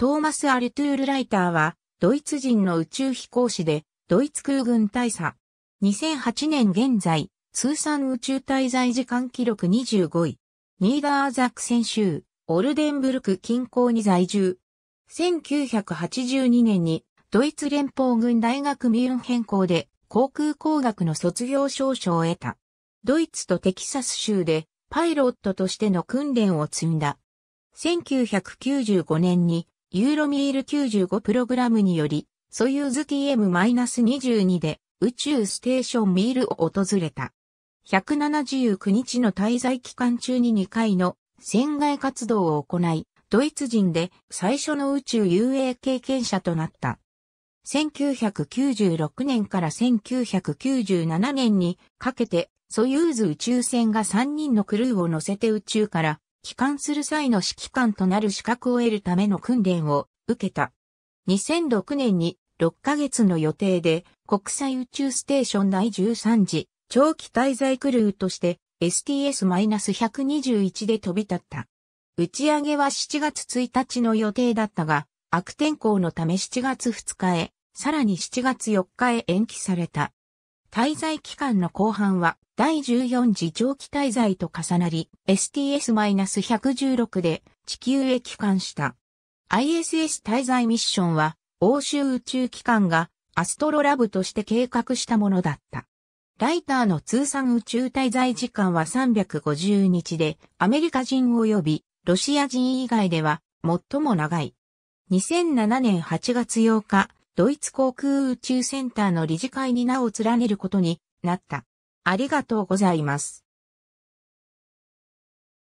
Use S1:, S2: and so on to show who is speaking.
S1: トーマス・アルトゥール・ライターは、ドイツ人の宇宙飛行士で、ドイツ空軍大佐。2008年現在、通算宇宙滞在時間記録25位。ニーダーザックセン州、オルデンブルク近郊に在住。1982年に、ドイツ連邦軍大学ミュン変更で、航空工学の卒業証書を得た。ドイツとテキサス州で、パイロットとしての訓練を積んだ。1995年にユーロミール95プログラムにより、ソユーズ TM-22 で宇宙ステーションミールを訪れた。179日の滞在期間中に2回の船外活動を行い、ドイツ人で最初の宇宙遊泳経験者となった。1996年から1997年にかけてソユーズ宇宙船が3人のクルーを乗せて宇宙から帰還する際の指揮官となる資格を得るための訓練を受けた。2006年に6ヶ月の予定で国際宇宙ステーション第13次長期滞在クルーとして STS-121 で飛び立った。打ち上げは7月1日の予定だったが、悪天候のため7月2日へ、さらに7月4日へ延期された。滞在期間の後半は第14次長期滞在と重なり STS-116 で地球へ帰還した。ISS 滞在ミッションは欧州宇宙機関がアストロラブとして計画したものだった。ライターの通算宇宙滞在時間は350日でアメリカ人及びロシア人以外では最も長い。2007年8月8日、ドイツ航空宇宙センターの理事会に名を連ねることになった。ありがとうございます。